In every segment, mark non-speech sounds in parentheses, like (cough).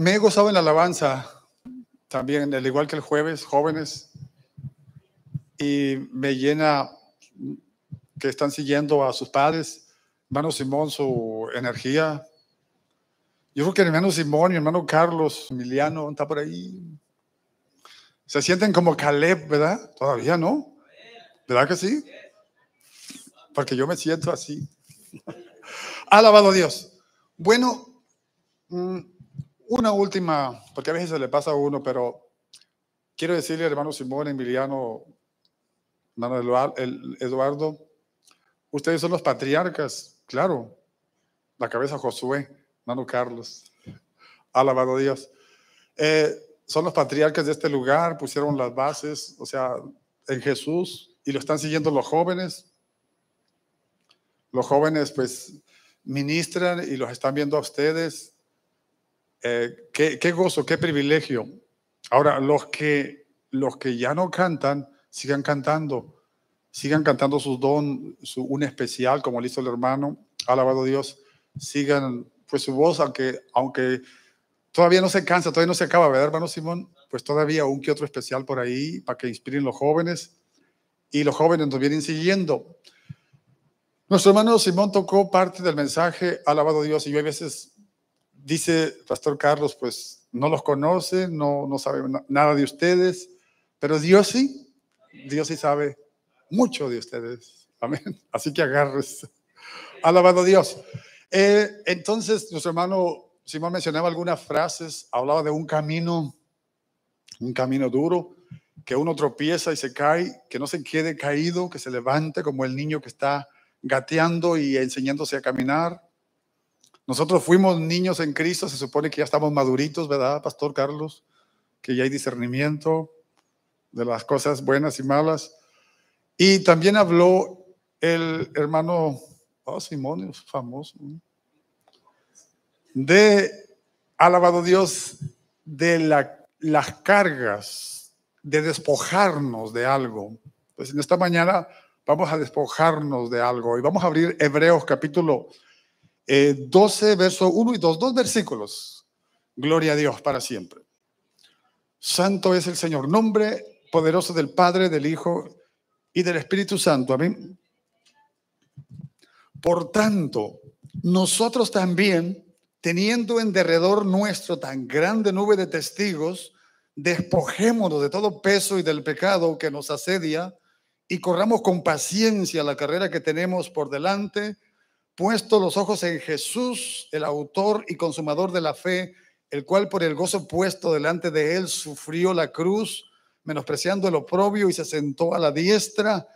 Me he gozado en la alabanza también, al igual que el jueves, jóvenes, y me llena que están siguiendo a sus padres, hermano Simón, su energía. Yo creo que hermano Simón y hermano Carlos, Emiliano, está por ahí. Se sienten como Caleb, ¿verdad? Todavía no. ¿Verdad que sí? Porque yo me siento así. (laughs) Alabado Dios. Bueno, mm, una última, porque a veces se le pasa a uno, pero quiero decirle, hermano Simón, Emiliano, hermano Eduardo, ustedes son los patriarcas, claro. La cabeza Josué, hermano Carlos, alabado Dios. Eh, son los patriarcas de este lugar, pusieron las bases, o sea, en Jesús, y lo están siguiendo los jóvenes. Los jóvenes, pues, ministran y los están viendo a ustedes eh, qué, gozo, qué privilegio. Ahora, los que, los que ya no cantan, sigan cantando, sigan cantando su don, su, un especial, como lo hizo el hermano, alabado Dios, sigan pues su voz, aunque, aunque todavía no se cansa, todavía no se acaba, ¿verdad, hermano Simón? Pues todavía un que otro especial por ahí para que inspiren los jóvenes y los jóvenes nos vienen siguiendo. Nuestro hermano Simón tocó parte del mensaje, alabado Dios, y yo a veces dice Pastor Carlos, pues no los conoce, no, no sabe nada de ustedes, pero Dios sí, Dios sí sabe mucho de ustedes. Amén. (laughs) Así que agarres. (laughs) Alabado Dios. Eh, entonces, nuestro hermano Simón mencionaba algunas frases, hablaba de un camino, un camino duro, que uno tropieza y se cae, que no se quede caído, que se levante como el niño que está gateando y enseñándose a caminar nosotros fuimos niños en Cristo, se supone que ya estamos maduritos, ¿verdad, Pastor Carlos? Que ya hay discernimiento de las cosas buenas y malas. Y también habló el hermano oh, Simón, famoso, de, alabado Dios, de las cargas, de despojarnos de algo. Pues en esta mañana vamos a despojarnos de algo y vamos a abrir Hebreos capítulo 12, eh, verso 1 y 2, dos versículos. Gloria a Dios para siempre. Santo es el Señor, nombre poderoso del Padre, del Hijo y del Espíritu Santo. Amén. Por tanto, nosotros también, teniendo en derredor nuestro tan grande nube de testigos, despojémonos de todo peso y del pecado que nos asedia y corramos con paciencia la carrera que tenemos por delante puesto los ojos en Jesús, el autor y consumador de la fe, el cual por el gozo puesto delante de él sufrió la cruz, menospreciando el oprobio y se sentó a la diestra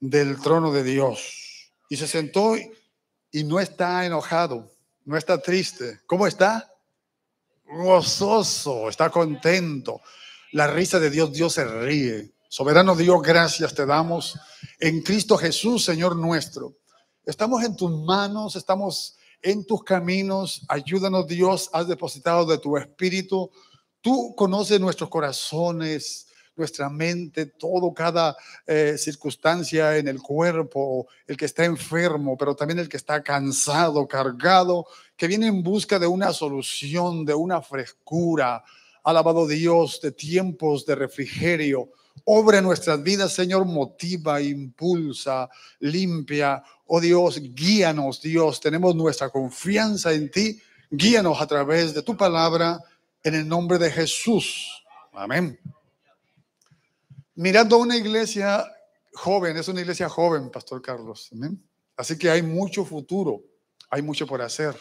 del trono de Dios. Y se sentó y no está enojado, no está triste. ¿Cómo está? Gozoso, está contento. La risa de Dios, Dios se ríe. Soberano Dios, gracias te damos en Cristo Jesús, Señor nuestro Estamos en tus manos, estamos en tus caminos. Ayúdanos, Dios, has depositado de tu espíritu. Tú conoces nuestros corazones, nuestra mente, todo, cada eh, circunstancia en el cuerpo, el que está enfermo, pero también el que está cansado, cargado, que viene en busca de una solución, de una frescura. Alabado Dios, de tiempos de refrigerio Obra nuestras vidas, Señor, motiva, impulsa, limpia. Oh Dios, guíanos, Dios. Tenemos nuestra confianza en ti. Guíanos a través de tu palabra en el nombre de Jesús. Amén. Mirando a una iglesia joven, es una iglesia joven, Pastor Carlos. Así que hay mucho futuro, hay mucho por hacer.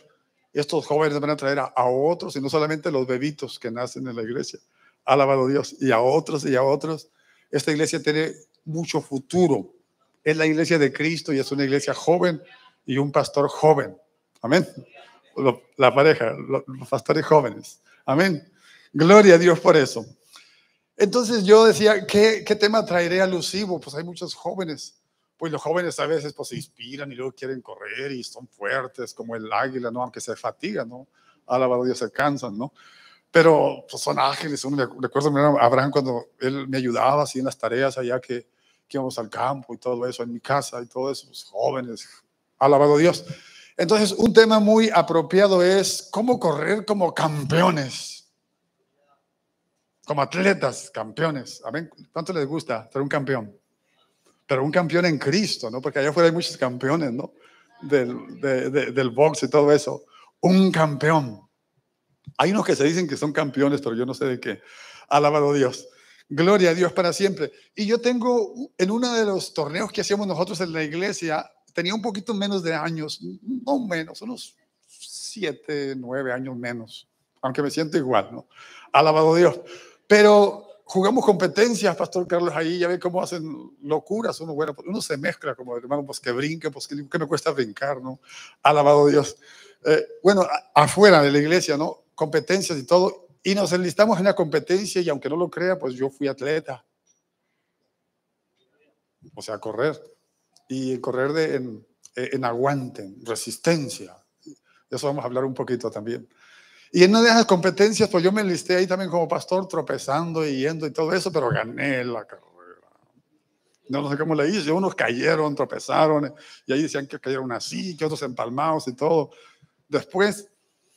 Estos jóvenes van a traer a, a otros y no solamente los bebitos que nacen en la iglesia alabado Dios, y a otros y a otros. Esta iglesia tiene mucho futuro. Es la iglesia de Cristo y es una iglesia joven y un pastor joven. Amén. La pareja, los pastores jóvenes. Amén. Gloria a Dios por eso. Entonces yo decía, ¿qué, tema traeré alusivo? Pues hay muchos jóvenes. Pues los jóvenes a veces pues, se inspiran y luego quieren correr y son fuertes como el águila, ¿no? Aunque se fatigan, ¿no? Alabado Dios, se cansan, ¿no? pero pues, son ágiles. Uno, me Abraham cuando él me ayudaba así en las tareas allá que, íbamos al campo y todo eso, en mi casa y todos esos pues, jóvenes, alabado Dios. Entonces, un tema muy apropiado es cómo correr como campeones, como atletas, campeones. ver ¿Cuánto les gusta ser un campeón? Pero un campeón en Cristo, ¿no? Porque allá afuera hay muchos campeones, ¿no? Del, del box y todo eso. Un campeón hay unos que se dicen que son campeones, pero yo no sé de qué. Alabado Dios. Gloria a Dios para siempre. Y yo tengo, en uno de los torneos que hacíamos nosotros en la iglesia, tenía un poquito menos de años, no menos, unos siete, nueve años menos, aunque me siento igual, ¿no? Alabado Dios. Pero jugamos competencias, Pastor Carlos, ahí ya ve cómo hacen locuras, uno, bueno, uno se mezcla como hermano, pues que brinque, pues que, no me cuesta brincar, ¿no? Alabado Dios. Eh, bueno, afuera de la iglesia, ¿no? competencias y todo, y nos enlistamos en la competencia y aunque no lo crea, pues yo fui atleta. O sea, correr. Y correr de, en, aguante, resistencia. De eso vamos a hablar un poquito también. Y en una de esas competencias, pues yo me enlisté ahí también como pastor, tropezando y yendo y todo eso, pero gané la carrera. No, no sé cómo le hice, unos cayeron, tropezaron, y ahí decían que cayeron así, que otros empalmados y todo. Después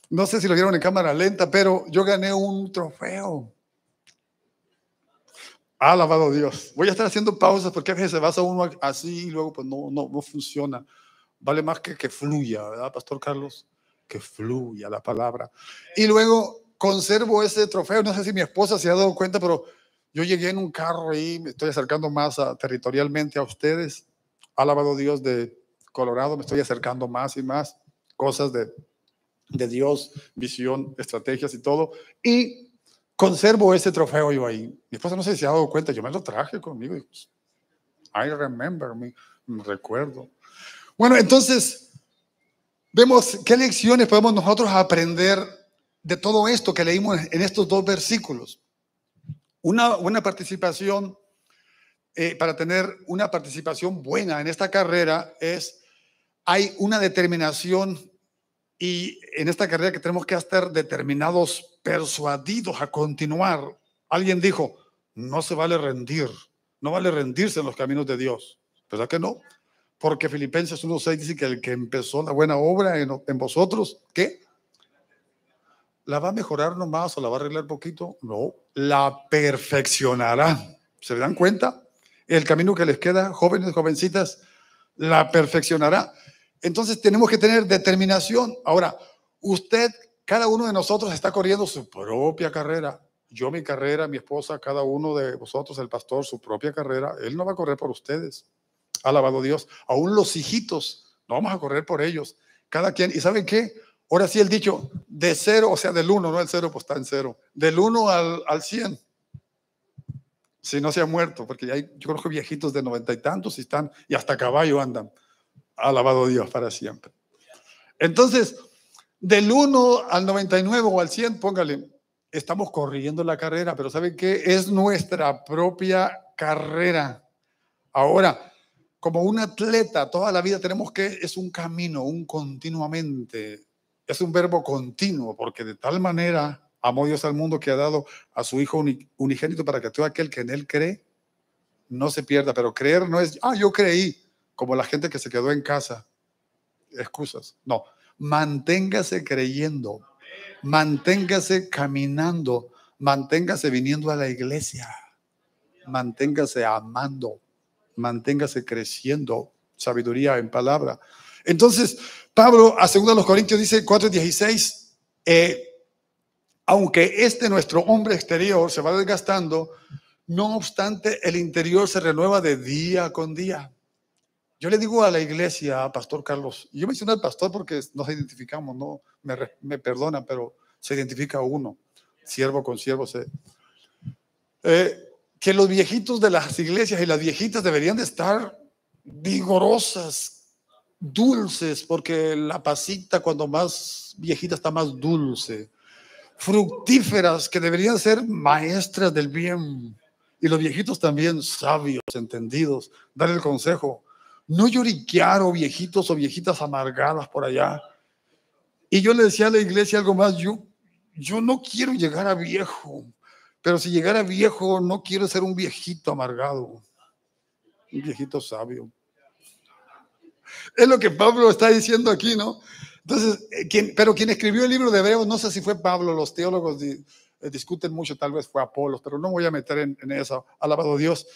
no sé si lo vieron en cámara lenta, pero yo gané un trofeo. Ah, alabado Dios. Voy a estar haciendo pausas porque a veces se basa uno así y luego pues no, no, no funciona. Vale más que que fluya, ¿verdad, Pastor Carlos? Que fluya la palabra. Y luego conservo ese trofeo. No sé si mi esposa se ha dado cuenta, pero yo llegué en un carro y me estoy acercando más territorialmente a ustedes. Alabado Dios de Colorado, me estoy acercando más y más. Cosas de de Dios, visión, estrategias y todo. Y conservo ese trofeo yo ahí. Mi esposa no sé si se ha dado cuenta, yo me lo traje conmigo. Pues, I remember me, recuerdo. Bueno, entonces, vemos qué lecciones podemos nosotros aprender de todo esto que leímos en estos dos versículos. Una, buena participación, eh, para tener una participación buena en esta carrera es, hay una determinación y en esta carrera que tenemos que estar determinados, persuadidos a continuar. Alguien dijo, no se vale rendir, no vale rendirse en los caminos de Dios. ¿Verdad que no? Porque Filipenses 1.6 dice que el que empezó la buena obra en, vosotros, ¿qué? ¿La va a mejorar nomás o la va a arreglar poquito? No, la perfeccionará. ¿Se dan cuenta? El camino que les queda, jóvenes, jovencitas, la perfeccionará. Entonces tenemos que tener determinación. Ahora, usted, cada uno de nosotros está corriendo su propia carrera. Yo mi carrera, mi esposa, cada uno de vosotros, el pastor, su propia carrera. Él no va a correr por ustedes. Alabado Dios. Aún los hijitos, no vamos a correr por ellos. Cada quien. ¿Y saben qué? Ahora sí el dicho, de cero, o sea, del uno, no el cero, pues está en cero. Del uno al, al cien. Si no se ha muerto, porque hay, yo conozco viejitos de noventa y tantos y están, y hasta caballo andan. Alabado Dios para siempre. Entonces, del 1 al 99 o al 100, póngale, estamos corriendo la carrera, pero ¿saben qué? Es nuestra propia carrera. Ahora, como un atleta, toda la vida tenemos que, es un camino, un continuamente, es un verbo continuo, porque de tal manera amó Dios al mundo que ha dado a su Hijo unigénito para que todo aquel que en Él cree no se pierda, pero creer no es, ah, yo creí, como la gente que se quedó en casa. Excusas. No, manténgase creyendo, manténgase caminando, manténgase viniendo a la iglesia, manténgase amando, manténgase creciendo, sabiduría en palabra. Entonces, Pablo a los Corintios dice 4:16, eh, aunque este nuestro hombre exterior se va desgastando, no obstante el interior se renueva de día con día yo le digo a la iglesia, a Pastor Carlos, yo menciono al pastor porque nos identificamos, ¿no? Me, me perdona, pero se identifica uno, siervo con siervo. Eh, que los viejitos de las iglesias y las viejitas deberían de estar vigorosas, dulces, porque la pasita cuando más viejita está más dulce, fructíferas, que deberían ser maestras del bien. Y los viejitos también sabios, entendidos, dar el consejo no lloriquear o viejitos o viejitas amargadas por allá. Y yo le decía a la iglesia algo más, yo, yo no quiero llegar a viejo, pero si llegara viejo no quiero ser un viejito amargado, un viejito sabio. Es lo que Pablo está diciendo aquí, ¿no? Entonces, eh, quién pero quien escribió el libro de Hebreos, no sé si fue Pablo, los teólogos eh, discuten mucho, tal vez fue Apolos, pero no voy a meter en, eso, alabado Dios.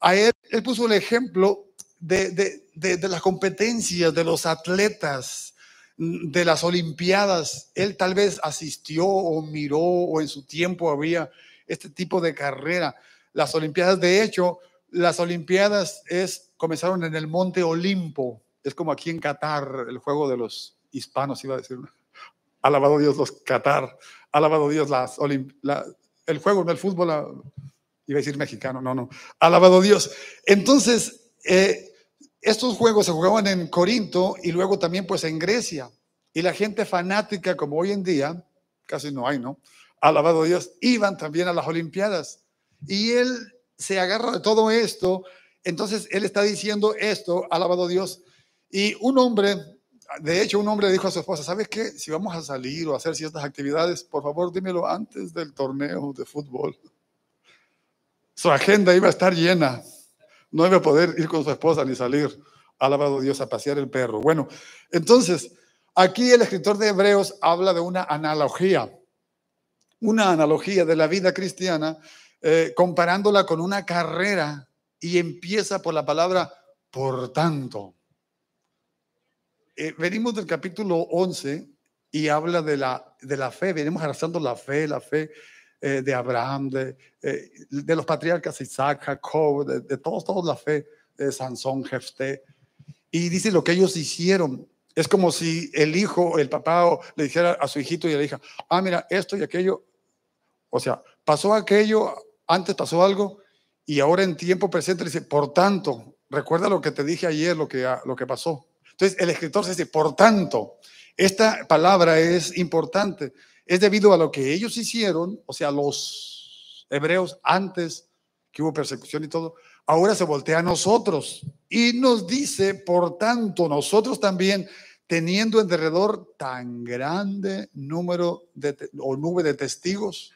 A él, él puso el ejemplo de, las competencias, de los atletas, mm, de las Olimpiadas. Él tal vez asistió o miró o en su tiempo había este tipo de carrera. Las Olimpiadas, de hecho, las Olimpiadas es, comenzaron en el Monte Olimpo. Es como aquí en Qatar, el juego de los hispanos, iba a decir. (laughs) Alabado Dios los Qatar, alabado Dios las el juego, del el fútbol, ah, iba a decir mexicano, no, no. Alabado Dios. Entonces, eh, estos juegos se jugaban en Corinto y luego también pues en Grecia. Y la gente fanática como hoy en día, casi no hay, ¿no? Alabado Dios, iban también a las Olimpiadas. Y él se agarra de todo esto. Entonces él está diciendo esto, alabado Dios. Y un hombre, de hecho un hombre dijo a su esposa, ¿sabes qué? Si vamos a salir o hacer ciertas actividades, por favor dímelo antes del torneo de fútbol. Su agenda iba a estar llena no debe poder ir con su esposa ni salir, alabado Dios, a pasear el perro. Bueno, entonces, aquí el escritor de Hebreos habla de una analogía, una analogía de la vida cristiana, eh, comparándola con una carrera y empieza por la palabra por tanto. Eh, venimos del capítulo 11 y habla de la, de la fe, venimos arrastrando la fe, la fe, eh, de Abraham, de, eh, los patriarcas Isaac, Jacob, de, todos, todos la fe, de Sansón, Jefté. Y dice lo que ellos hicieron. Es como si el hijo, el papá le dijera a su hijito y le dijera, ah, mira, esto y aquello. O sea, pasó aquello, antes pasó algo, y ahora en tiempo presente dice, por tanto, recuerda lo que te dije ayer, lo que, lo que pasó. Entonces el escritor se dice, por tanto, esta palabra es importante es debido a lo que ellos hicieron, o sea, los hebreos antes que hubo persecución y todo, ahora se voltea a nosotros y nos dice, por tanto, nosotros también, teniendo en derredor tan grande número de, o nube de testigos,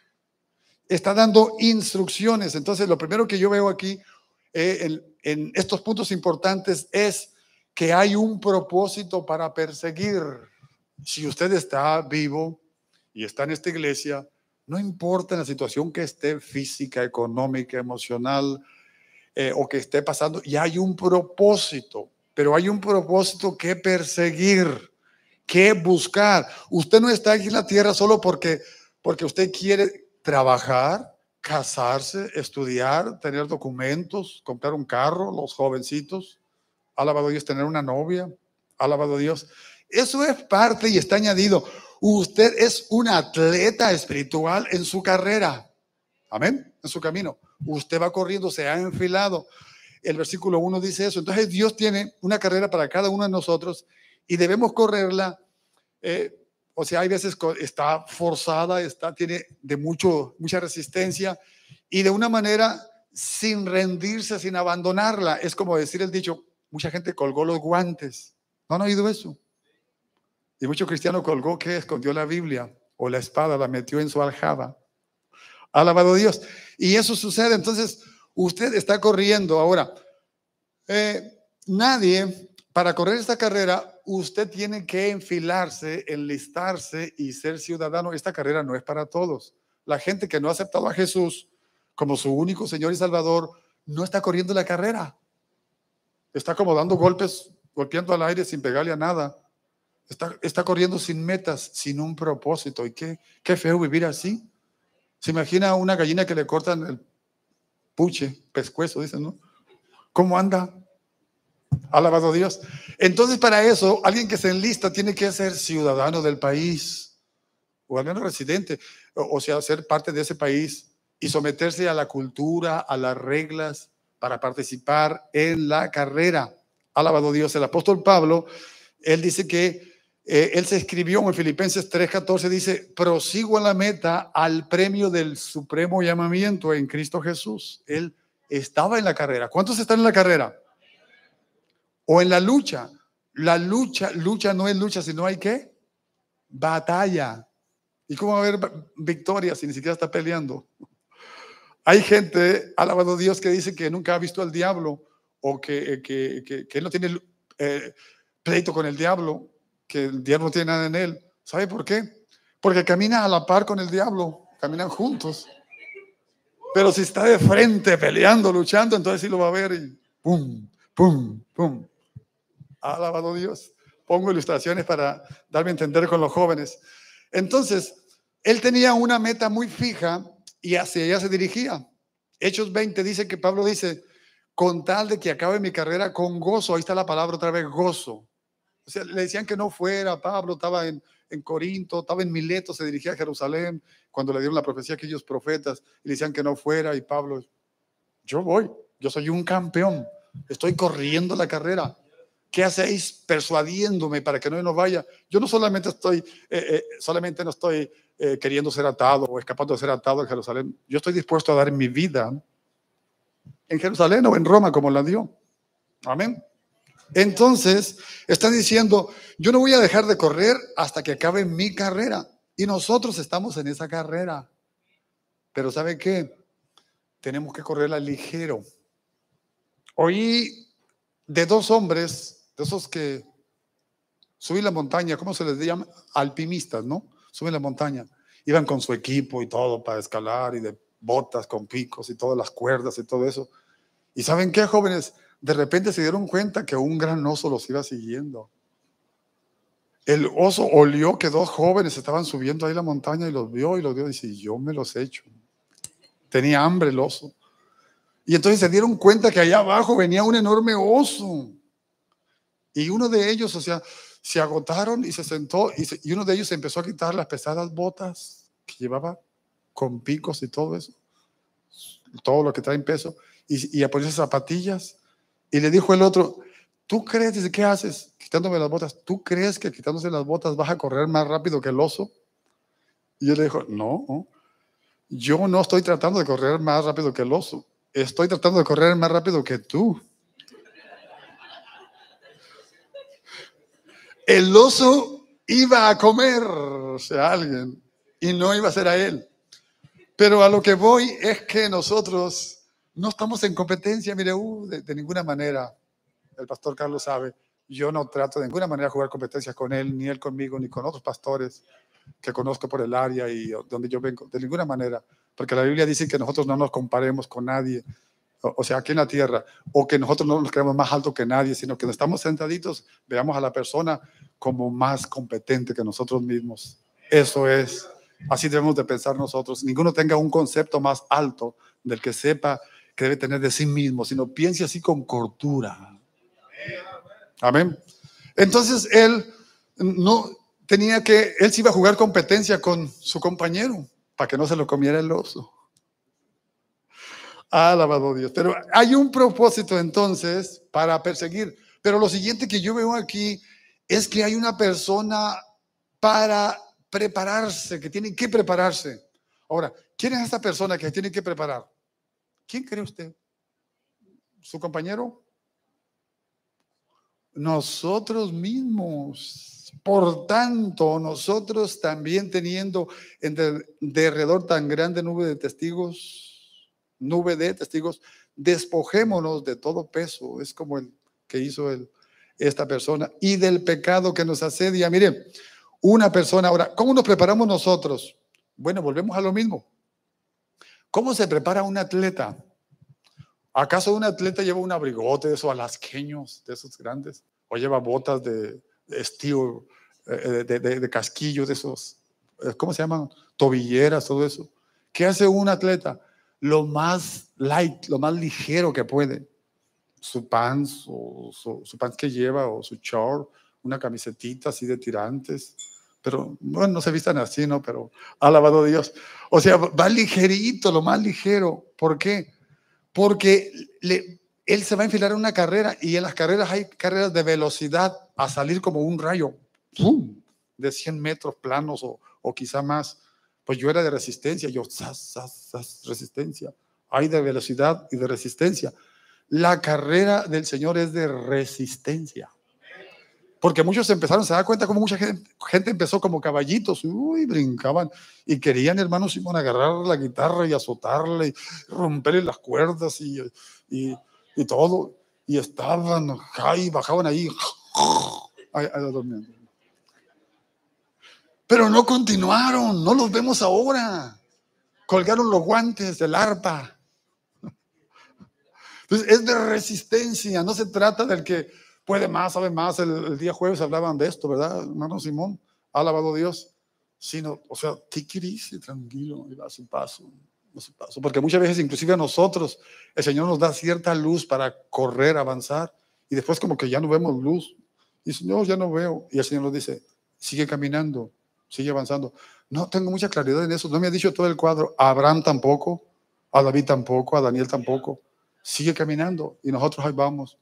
está dando instrucciones. Entonces, lo primero que yo veo aquí eh, en estos puntos importantes es que hay un propósito para perseguir. Si usted está vivo, y está en esta iglesia, no importa la situación que esté física, económica, emocional eh, o que esté pasando, y hay un propósito, pero hay un propósito que perseguir, que buscar. Usted no está aquí en la tierra solo porque, porque usted quiere trabajar, casarse, estudiar, tener documentos, comprar un carro, los jovencitos, alabado Dios, tener una novia, alabado Dios. Eso es parte y está añadido. Usted es un atleta espiritual en su carrera. Amén. En su camino. Usted va corriendo, se ha enfilado. El versículo 1 dice eso. Entonces Dios tiene una carrera para cada uno de nosotros y debemos correrla. Eh, o sea, hay veces está forzada, está, tiene de mucho, mucha resistencia y de una manera sin rendirse, sin abandonarla. Es como decir el dicho, mucha gente colgó los guantes. ¿No han oído eso? Y mucho cristiano colgó que escondió la Biblia o la espada, la metió en su aljaba. Alabado Dios. Y eso sucede. Entonces, usted está corriendo. Ahora, eh, nadie, para correr esta carrera, usted tiene que enfilarse, enlistarse y ser ciudadano. Esta carrera no es para todos. La gente que no ha aceptado a Jesús como su único Señor y Salvador, no está corriendo la carrera. Está como dando golpes, golpeando al aire sin pegarle a nada. Está, corriendo sin metas, sin un propósito. Y qué, qué feo vivir así. Se imagina una gallina que le cortan el puche, pescuezo, dicen, ¿no? ¿Cómo anda? Alabado Dios. Entonces, para eso, alguien que se enlista tiene que ser ciudadano del país, o al menos residente, o, sea, ser parte de ese país y someterse a la cultura, a las reglas, para participar en la carrera. Alabado Dios. El apóstol Pablo, él dice que eh, él se escribió en Filipenses 3:14, dice, prosigo a la meta al premio del supremo llamamiento en Cristo Jesús. Él estaba en la carrera. ¿Cuántos están en la carrera? O en la lucha. La lucha, lucha no es lucha, sino hay qué? Batalla. ¿Y cómo va a haber victoria si ni siquiera está peleando? Hay gente, alabado Dios, que dice que nunca ha visto al diablo o que, eh, no tiene eh, pleito con el diablo que el diablo tiene nada en él. ¿Sabe por qué? Porque camina a la par con el diablo, caminan juntos. Pero si está de frente peleando, luchando, entonces sí lo va a ver y pum, pum, pum. Alabado Dios. Pongo ilustraciones para darme a entender con los jóvenes. Entonces, él tenía una meta muy fija y hacia ella se dirigía. Hechos 20 dice que Pablo dice, con tal de que acabe mi carrera con gozo, ahí está la palabra otra vez, gozo. O sea, le decían que no fuera, Pablo estaba en, en Corinto, estaba en Mileto, se dirigía a Jerusalén, cuando le dieron la profecía a aquellos profetas, y le decían que no fuera, y Pablo, yo voy, yo soy un campeón, estoy corriendo la carrera. ¿Qué hacéis persuadiéndome para que no nos vaya? Yo no solamente estoy, eh, eh, solamente no estoy eh, queriendo ser atado o escapando de ser atado en Jerusalén, yo estoy dispuesto a dar mi vida en Jerusalén o en Roma como la dio. Amén. Entonces, están diciendo, yo no voy a dejar de correr hasta que acabe mi carrera. Y nosotros estamos en esa carrera. Pero ¿saben qué? Tenemos que correrla ligero. Oí de dos hombres, de esos que suben la montaña, ¿cómo se les llama? Alpinistas, ¿no? Suben la montaña. Iban con su equipo y todo para escalar y de botas con picos y todas las cuerdas y todo eso. ¿Y saben qué, jóvenes? de repente se dieron cuenta que un gran oso los iba siguiendo. El oso olió que dos jóvenes estaban subiendo ahí la montaña y los vio y los vio y dice, yo me los echo. Tenía hambre el oso. Y entonces se dieron cuenta que allá abajo venía un enorme oso. Y uno de ellos, o sea, se agotaron y se sentó y, uno de ellos empezó a quitar las pesadas botas que llevaba con picos y todo eso, todo lo que trae en peso, y a ponerse zapatillas y le dijo el otro, ¿tú crees, dice, qué haces? Quitándome las botas, ¿tú crees que quitándose las botas vas a correr más rápido que el oso? Y él le dijo, no, yo no estoy tratando de correr más rápido que el oso, estoy tratando de correr más rápido que tú. El oso iba a comerse a alguien y no iba a ser a él. Pero a lo que voy es que nosotros no estamos en competencia, mire, uh, de, ninguna manera. El pastor Carlos sabe, yo no trato de ninguna manera jugar competencia con él, ni él conmigo, ni con otros pastores que conozco por el área y donde yo vengo, de ninguna manera, porque la Biblia dice que nosotros no nos comparemos con nadie, o, sea, aquí en la tierra, o que nosotros no nos creemos más alto que nadie, sino que nos estamos sentaditos, veamos a la persona como más competente que nosotros mismos. Eso es, así debemos de pensar nosotros. Ninguno tenga un concepto más alto del que sepa que debe tener de sí mismo, sino piense así con cortura. Amén. Entonces él no tenía que, él se iba a jugar competencia con su compañero para que no se lo comiera el oso. Alabado Dios. Pero hay un propósito entonces para perseguir. Pero lo siguiente que yo veo aquí es que hay una persona para prepararse, que tiene que prepararse. Ahora, ¿quién es esta persona que tiene que preparar? ¿Quién cree usted? ¿Su compañero? Nosotros mismos. Por tanto, nosotros también teniendo en de alrededor tan grande nube de testigos, nube de testigos, despojémonos de todo peso. Es como el que hizo el, esta persona y del pecado que nos asedia. Miren, una persona. Ahora, ¿cómo nos preparamos nosotros? Bueno, volvemos a lo mismo. ¿Cómo se prepara un atleta? ¿Acaso un atleta lleva un abrigote de esos alasqueños, de esos grandes? ¿O lleva botas de, estío, eh, eh, de, de, de casquillos, de esos, eh, ¿cómo se llaman? Tobilleras, todo eso. ¿Qué hace un atleta? Lo más light, lo más ligero que puede. Su pants, su, su pants que lleva, o su short, una camisetita así de tirantes pero bueno, no se vistan así, ¿no? Pero alabado Dios. O sea, va ligerito, lo más ligero. ¿Por qué? Porque le, él se va a enfilar en una carrera y en las carreras hay carreras de velocidad a salir como un rayo, de 100 metros planos o, o quizá más. Pues yo era de resistencia, yo, zas, resistencia. Hay de velocidad y de resistencia. La carrera del Señor es de resistencia porque muchos empezaron, se da cuenta como mucha gente, empezó como caballitos, uy, brincaban y querían, hermano Simón, agarrar la guitarra y azotarle, y romperle las cuerdas y, y, y todo, y estaban, y bajaban ahí, (laughs) ahí, Pero no continuaron, no los vemos ahora. Colgaron los guantes del arpa. (laughs) Entonces es de resistencia, no se trata del que puede más, sabe más. El, día jueves hablaban de esto, ¿verdad, hermano Simón? Alabado Dios. Sino, o sea, tiquirice, tranquilo, y va paso, Porque muchas veces, inclusive a nosotros, el Señor nos da cierta luz para correr, avanzar, y después como que ya no vemos luz. Y no, ya no veo. Y el Señor nos dice, sigue caminando, sigue avanzando. No tengo mucha claridad en eso. No me ha dicho todo el cuadro. A Abraham tampoco, a David tampoco, a Daniel tampoco. Sigue caminando y nosotros ahí vamos.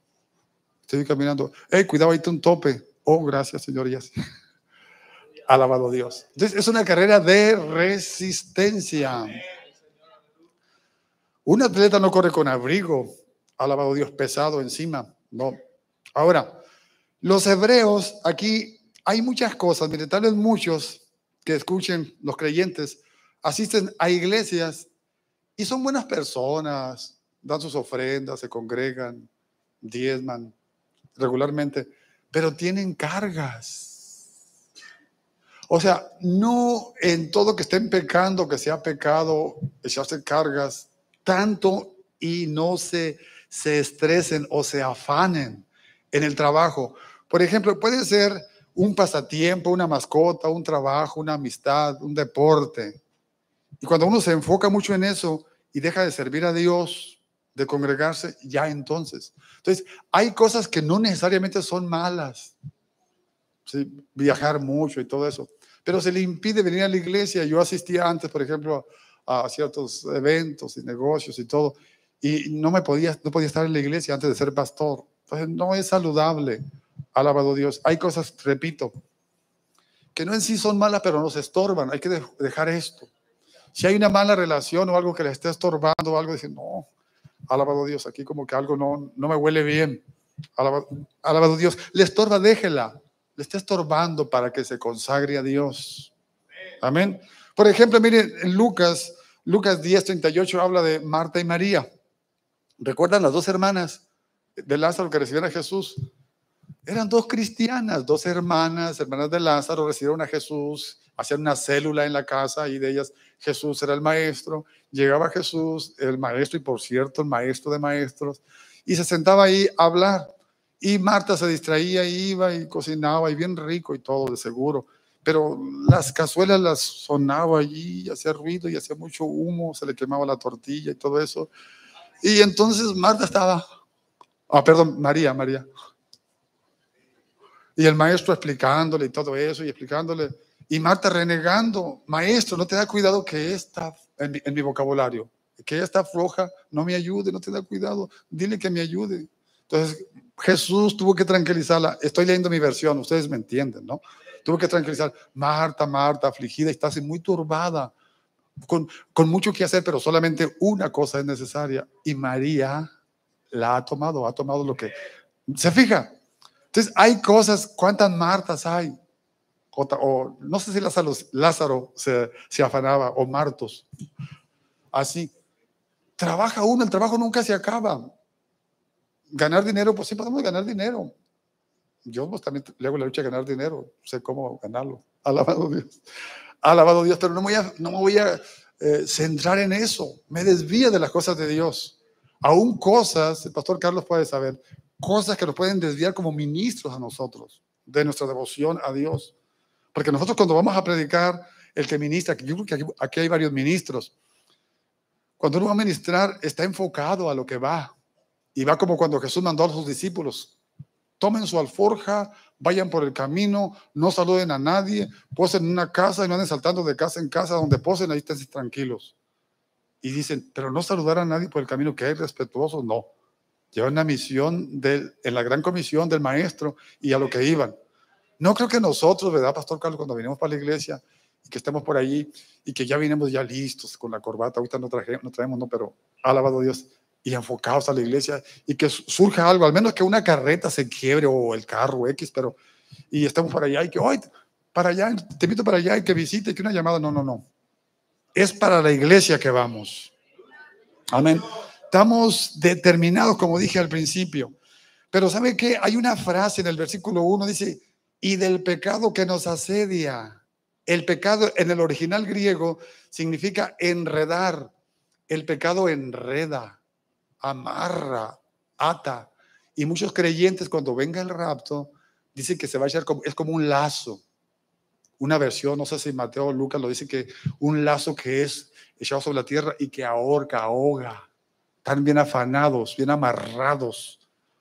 Estoy caminando. ¡Eh, cuidado, ahí está un tope! Oh, gracias, señorías. (laughs) Alabado Dios. Entonces, es una carrera de resistencia. Un atleta no corre con abrigo, alabado Dios, pesado encima. No. Ahora, los hebreos, aquí hay muchas cosas. Mire, tal vez muchos que escuchen, los creyentes, asisten a iglesias y son buenas personas, dan sus ofrendas, se congregan, diezman regularmente, pero tienen cargas. O sea, no en todo que estén pecando, que sea pecado, se hacen cargas, tanto y no se, se estresen o se afanen en el trabajo. Por ejemplo, puede ser un pasatiempo, una mascota, un trabajo, una amistad, un deporte. Y cuando uno se enfoca mucho en eso y deja de servir a Dios, de congregarse ya entonces. Entonces, hay cosas que no necesariamente son malas. Viajar mucho y todo eso. Pero se le impide venir a la iglesia. Yo asistía antes, por ejemplo, a ciertos eventos y negocios y todo. Y no me podía, no podía estar en la iglesia antes de ser pastor. Entonces, no es saludable. Alabado Dios. Hay cosas, repito, que no en sí son malas, pero nos estorban. Hay que dejar esto. Si hay una mala relación o algo que le esté estorbando, algo, dice, no, alabado Dios, aquí como que algo no, no me huele bien, alabado, Dios, le estorba, déjela, le está estorbando para que se consagre a Dios. Amén. Por ejemplo, miren, en Lucas, Lucas 10, 38 habla de Marta y María. ¿Recuerdan las dos hermanas de Lázaro que recibieron a Jesús? Eran dos cristianas, dos hermanas, hermanas de Lázaro, recibieron a Jesús, hacían una célula en la casa y de ellas Jesús era el maestro. Llegaba Jesús, el maestro, y por cierto, el maestro de maestros, y se sentaba ahí a hablar. Y Marta se distraía iba y cocinaba y bien rico y todo, de seguro. Pero las cazuelas las sonaba allí, hacía ruido y hacía mucho humo, se le quemaba la tortilla y todo eso. Y entonces Marta estaba, ah, perdón, María, María. Y el maestro explicándole y todo eso, y explicándole. Y Marta renegando, maestro, no te da cuidado que esta, en mi, vocabulario, que esta floja no me ayude, no te da cuidado, dile que me ayude. Entonces Jesús tuvo que tranquilizarla. Estoy leyendo mi versión, ustedes me entienden, ¿no? Tuvo que tranquilizar, Marta, Marta, afligida, está así muy turbada, con, con mucho que hacer, pero solamente una cosa es necesaria. Y María la ha tomado, ha tomado lo que... ¿Se fija? Entonces, hay cosas, ¿cuántas Martas hay? O, no sé si Lázaro, se, afanaba, o Martos. Así. Trabaja uno, el trabajo nunca se acaba. Ganar dinero, pues sí podemos ganar dinero. Yo pues, también le hago la lucha de ganar dinero, sé cómo ganarlo. Alabado Dios. Alabado Dios, pero no me voy a, eh, centrar en eso. Me desvía de las cosas de Dios aún cosas, el pastor Carlos puede saber, cosas que nos pueden desviar como ministros a nosotros, de nuestra devoción a Dios. Porque nosotros cuando vamos a predicar, el que ministra, yo creo que aquí, hay varios ministros, cuando uno va a ministrar está enfocado a lo que va. Y va como cuando Jesús mandó a sus discípulos, tomen su alforja, vayan por el camino, no saluden a nadie, posen una casa y no anden saltando de casa en casa, donde posen ahí estén tranquilos. Y dicen, pero no saludar a nadie por el camino que hay respetuoso, no. Llevan la misión del, en la gran comisión del maestro y a lo que iban. No creo que nosotros, ¿verdad, Pastor Carlos, cuando vinimos para la iglesia y que estemos por allí y que ya vinimos ya listos con la corbata, ahorita no, no traemos, no, pero alabado Dios, y enfocados a la iglesia y que surja algo, al menos que una carreta se quiebre o el carro X, pero y estamos por allá y que hoy para allá, te invito para allá y que visite, que una llamada, no, no, no. Es para la iglesia que vamos. Amén. Estamos determinados, como dije al principio. Pero ¿sabe qué? Hay una frase en el versículo 1, dice, y del pecado que nos asedia. El pecado en el original griego significa enredar. El pecado enreda, amarra, ata. Y muchos creyentes cuando venga el rapto dicen que se va a echar como, es como un lazo. Una versión, no sé si Mateo o Lucas lo dice que un lazo que es echado sobre la tierra y que ahorca, ahoga. Están bien afanados, bien amarrados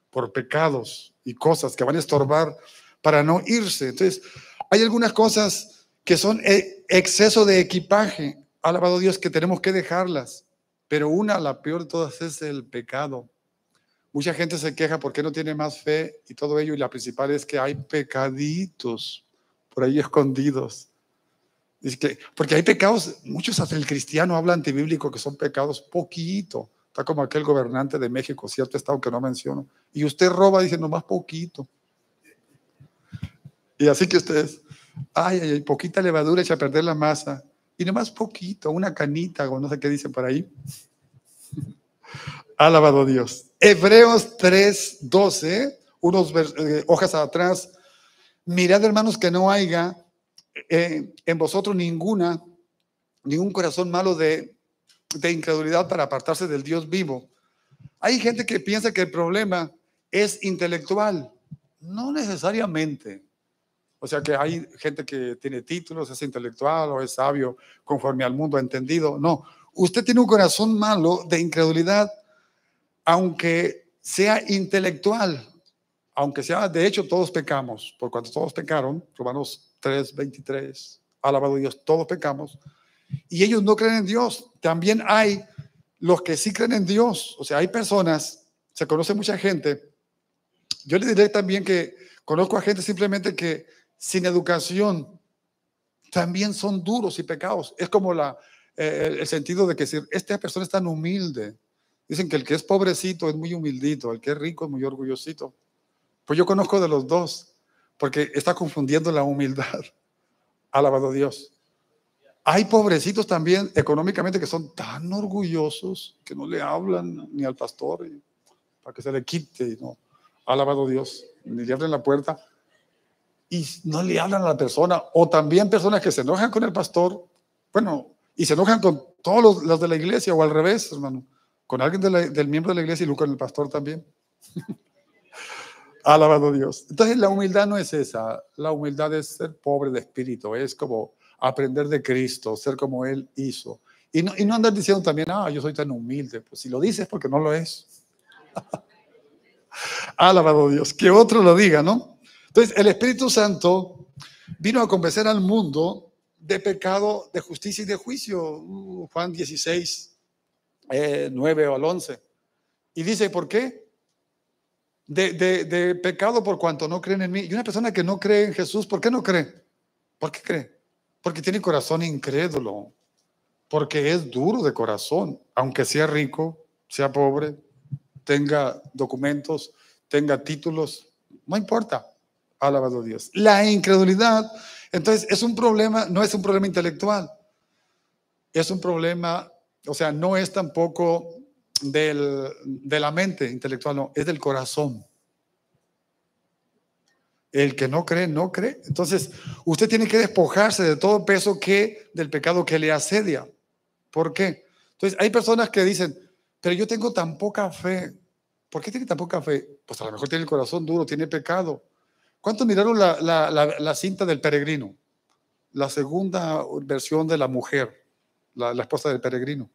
por pecados y cosas que van a estorbar para no irse. Entonces, hay algunas cosas que son e, exceso de equipaje, alabado Dios, que tenemos que dejarlas, pero una, la peor de todas, es el pecado. Mucha gente se queja porque no tiene más fe y todo ello, y la principal es que hay pecaditos por ahí escondidos. que, porque hay pecados, muchos hasta el cristiano habla antibíblico que son pecados poquito, Está como aquel gobernante de México, cierto estado que no menciono. Y usted roba, diciendo más poquito. Y así que ustedes, ay, ay, ay, poquita levadura echa a perder la masa. Y nomás poquito, una canita, o no sé qué dice por ahí. (laughs) Alabado Dios. Hebreos 3, 12, unos eh, hojas atrás. Mirad, hermanos, que no haya eh, en vosotros ninguna, ningún corazón malo de de incredulidad para apartarse del Dios vivo. Hay gente que piensa que el problema es intelectual. No necesariamente. O sea que hay gente que tiene títulos, es intelectual o es sabio conforme al mundo entendido. No, usted tiene un corazón malo de incredulidad, aunque sea intelectual, aunque sea, de hecho todos pecamos, por cuanto todos pecaron, Romanos 3, 23, alabado Dios, todos pecamos y ellos no creen en Dios. También hay los que sí creen en Dios. O sea, hay personas, se conoce mucha gente. Yo les diré también que conozco a gente simplemente que sin educación también son duros y pecados. Es como la, eh, el sentido de que si esta persona es tan humilde, dicen que el que es pobrecito es muy humildito, el que es rico es muy orgullosito. Pues yo conozco de los dos, porque está confundiendo la humildad. (laughs) Alabado Dios. Hay pobrecitos también económicamente que son tan orgullosos que no le hablan ni al pastor para que se le quite. ¿no? Alabado Dios. Ni le abren la puerta y no le hablan a la persona. O también personas que se enojan con el pastor. Bueno, y se enojan con todos los, de la iglesia o al revés, hermano. Con alguien del miembro de la iglesia y luego con el pastor también. (laughs) Alabado Dios. Entonces la humildad no es esa. La humildad es ser pobre de espíritu. Es como aprender de Cristo, ser como Él hizo. Y no, y andar diciendo también, ah, yo soy tan humilde. Pues si lo dices, porque no lo es. (laughs) Alabado Dios, que otro lo diga, ¿no? Entonces, el Espíritu Santo vino a convencer al mundo de pecado, de justicia y de juicio. Uh, Juan 16, 9 eh, al 11. Y dice, ¿por qué? De, de, pecado por cuanto no creen en mí. Y una persona que no cree en Jesús, ¿por qué no cree? ¿Por qué cree? Porque tiene corazón incrédulo, porque es duro de corazón, aunque sea rico, sea pobre, tenga documentos, tenga títulos, no importa. Alabado Dios. La incredulidad, entonces, es un problema, no es un problema intelectual, es un problema, o sea, no es tampoco del, de la mente intelectual, no, es del corazón. El que no cree, no cree. Entonces, usted tiene que despojarse de todo peso que, del pecado que le asedia. ¿Por qué? Entonces, hay personas que dicen, pero yo tengo tan poca fe. ¿Por qué tiene tan poca fe? Pues a lo mejor tiene el corazón duro, tiene pecado. ¿Cuántos miraron la, cinta del peregrino? La segunda versión de la mujer, la, esposa del peregrino.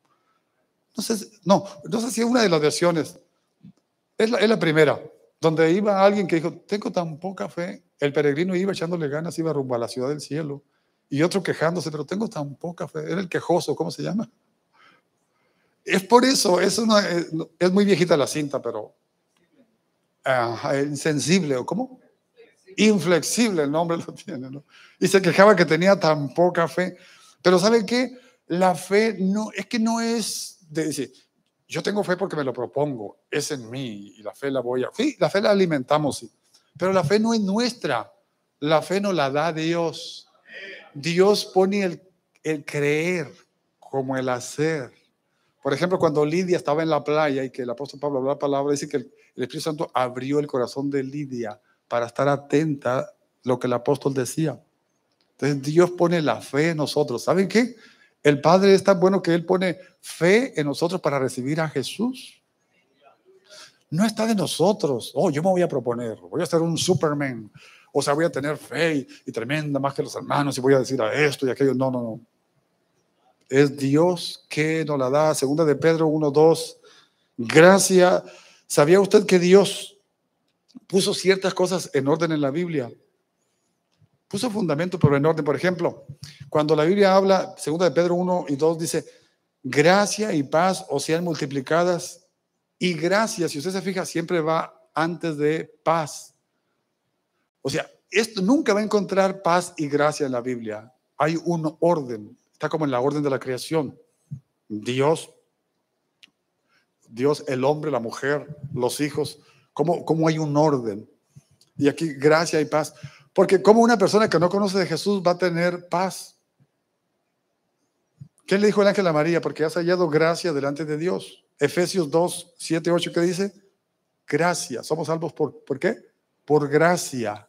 No sé, no, si es una de las versiones. es la es primera donde iba alguien que dijo, tengo tan poca fe, el peregrino iba echándole ganas, iba rumbo a la ciudad del cielo, y otro quejándose, pero tengo tan poca fe, era el quejoso, ¿cómo se llama? Es por eso, es, eh, es muy viejita la cinta, pero insensible, ¿o cómo? Inflexible el nombre lo tiene, ¿no? Y se quejaba que tenía tan poca fe, pero ¿sabe qué? La fe no, es que no es, de, decir, yo tengo fe porque me lo propongo, es en mí y la fe la voy a... Sí, la fe la alimentamos, sí, pero la fe no es nuestra, la fe no la da Dios. Dios pone el, el creer como el hacer. Por ejemplo, cuando Lidia estaba en la playa y que el apóstol Pablo habló la palabra, dice que el, el Espíritu Santo abrió el corazón de Lidia para estar atenta a lo que el apóstol decía. Entonces Dios pone la fe en nosotros. ¿Saben qué? El Padre es tan bueno que Él pone fe en nosotros para recibir a Jesús. No está de nosotros. Oh, yo me voy a proponer, voy a ser un Superman. O sea, voy a tener fe y, tremenda más que los hermanos y voy a decir a esto y aquello. No, no, no. Es Dios que nos la da. Segunda de Pedro 1.2. Gracias. ¿Sabía usted que Dios puso ciertas cosas en orden en la Biblia? Puso fundamento, pero en orden. Por ejemplo, cuando la Biblia habla, segunda de Pedro 1 y 2 dice, gracia y paz o sean multiplicadas. Y gracia, si usted se fija, siempre va antes de paz. O sea, esto nunca va a encontrar paz y gracia en la Biblia. Hay un orden, está como en la orden de la creación. Dios, Dios, el hombre, la mujer, los hijos, cómo como hay un orden. Y aquí gracia y paz. Porque como una persona que no conoce de Jesús va a tener paz? ¿Qué le dijo el ángel a María? Porque has hallado gracia delante de Dios. Efesios 2, 7, 8, ¿qué dice? Gracia. Somos salvos por, ¿por qué? Por gracia.